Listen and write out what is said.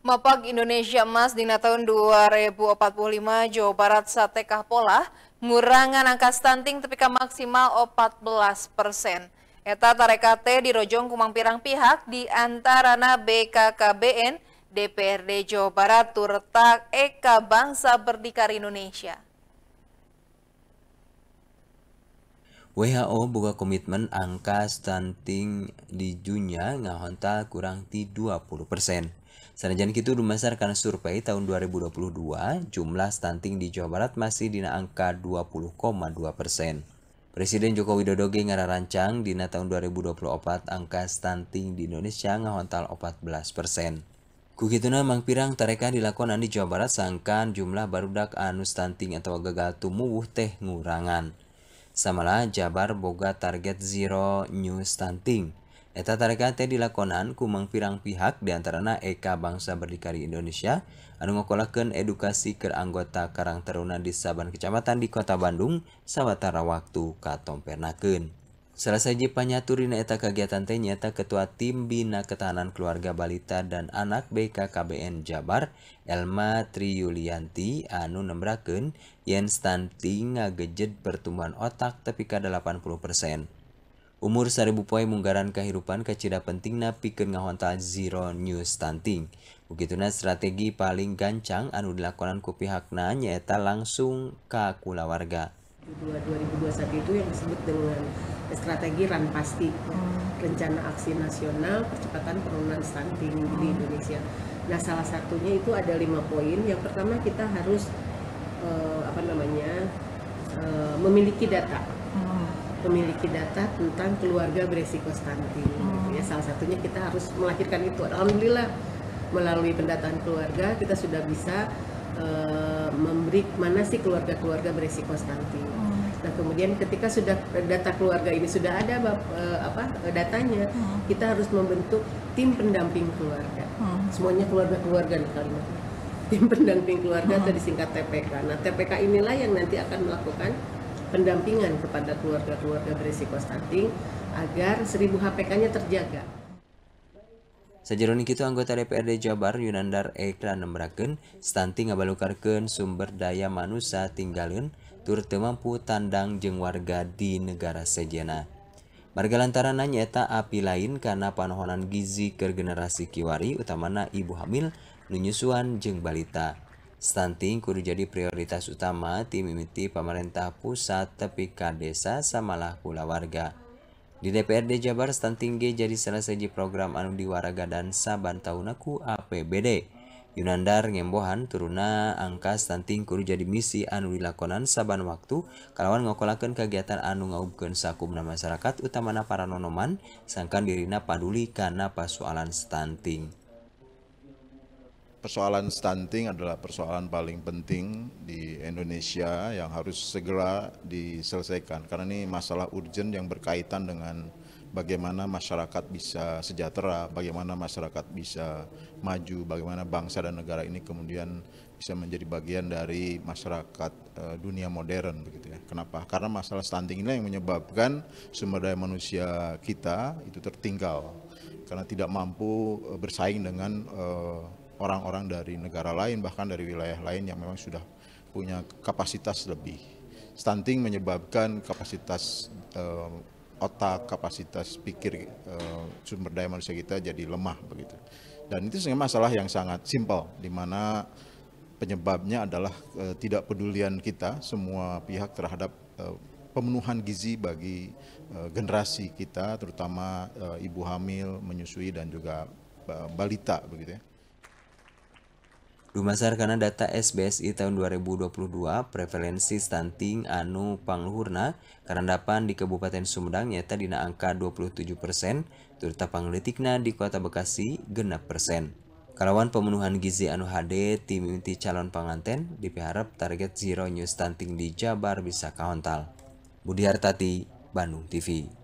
Mapag Indonesia Emas di tahun 2045 Jawa Barat Sate Kahpola ngurangan angka stunting tepika maksimal 14 persen. Eta tarekate di Rojong Kumang Pirang Pihak di antarana BKKBN, DPRD Jawa Barat, Turtak, e Eka Bangsa Berdikari Indonesia. WHO buka komitmen angka stunting di junya ngahonta kurang di 20 persen. Sanajan itu berdasarkan survei tahun 2022, jumlah stunting di Jawa Barat masih di angka 20,2 persen. Presiden Joko Widodo ge rancang dina tahun 2024 angka stunting di Indonesia ngahontal 14 persen. Kukituna mangpirang pirang tarekan dilakonan di Jawa Barat sangkan jumlah barudak anu stunting atau gagal tumbuh teh ngurangan. Samalah Jabar boga target zero new stunting. tarkatte di lakonan ku mengmpirang pihak diantarana Eeka bangsa Berdikali Indonesia anu ngokolaken edukasi ke anggota Karangterunan di Saban Kecamatan di Kota Bandung sawwatara Waktu Katompernaken Se selesai jpanyaturine eta kagiatan te ternyatata ketua timbina ketahanan keluarga balita dan anak BKKBN Jabar Elma Tri Yuliananti Anu Nebraken Yenstanti ngagejt pertumbuhan otak tepika 80%. Umur seribu poe munggaran kehidupan kecida pentingna pikeun ngahontal zero new stunting. begitunya strategi paling gancang anu dilakukan ku pihakna nyaeta langsung ke kula warga. 2021 itu yang disebut dengan strategi RAN pasti hmm. rencana aksi nasional percepatan penurunan stunting di hmm. Indonesia. Nah, salah satunya itu ada lima poin. Yang pertama kita harus eh, apa namanya? Eh, memiliki data. Hmm memiliki data tentang keluarga beresiko stunting. Gitu ya. Hmm. Ya, salah satunya kita harus melahirkan itu. Alhamdulillah melalui pendataan keluarga kita sudah bisa uh, memberi mana sih keluarga-keluarga beresiko stunting. Hmm. Nah kemudian ketika sudah data keluarga ini sudah ada uh, apa eh, datanya, hmm. kita harus membentuk tim pendamping keluarga. Hmm. Semuanya keluarga-keluarga di Kalimantan. Tim pendamping keluarga hmm. atau disingkat TPK. Nah TPK inilah yang nanti akan melakukan pendampingan kepada keluarga-keluarga berisiko stunting agar 1000 HPK-nya terjaga. Sajeroning itu anggota DPRD Jabar Yunandar Ekra Nembraken, stunting ngabalukarkeun sumber daya manusia tinggalin, tur mampu tandang jeng warga di negara sejena. Marga lantaran nyaeta api lain karena panohonan gizi ke generasi kiwari utamana ibu hamil, nunyusuan jeng balita. Stunting kudu jadi prioritas utama tim mimiti pemerintah pusat tepi kadesa desa samalah kula warga. Di DPRD Jabar stunting G jadi salah saji program anu diwaraga dan saban tahun aku APBD. Yunandar ngembohan turuna angka stunting kudu jadi misi anu dilakonan saban waktu kalawan ngokolakan kegiatan anu ngaubkeun sakumna masyarakat utamana para nonoman sangkan dirina paduli karena persoalan stunting persoalan stunting adalah persoalan paling penting di Indonesia yang harus segera diselesaikan karena ini masalah urgent yang berkaitan dengan bagaimana masyarakat bisa sejahtera, bagaimana masyarakat bisa maju, bagaimana bangsa dan negara ini kemudian bisa menjadi bagian dari masyarakat eh, dunia modern begitu ya. Kenapa? Karena masalah stunting ini yang menyebabkan sumber daya manusia kita itu tertinggal karena tidak mampu eh, bersaing dengan uh, orang-orang dari negara lain bahkan dari wilayah lain yang memang sudah punya kapasitas lebih. Stunting menyebabkan kapasitas uh, otak, kapasitas pikir uh, sumber daya manusia kita jadi lemah begitu. Dan itu sebenarnya masalah yang sangat simpel di mana penyebabnya adalah uh, eh, tidak pedulian kita semua pihak terhadap uh, pemenuhan gizi bagi uh, generasi kita terutama uh, ibu hamil, menyusui dan juga uh, balita begitu ya. Dumasar karena data SBSI tahun 2022 prevalensi stunting anu pangluhurna karandapan di Kabupaten Sumedang nyata dina angka 27% persen turta panglitikna di Kota Bekasi genap persen. Kalawan pemenuhan gizi anu HD tim inti calon panganten dipiharap target zero new stunting di Jabar bisa kahontal. Budi Hartati, Bandung TV.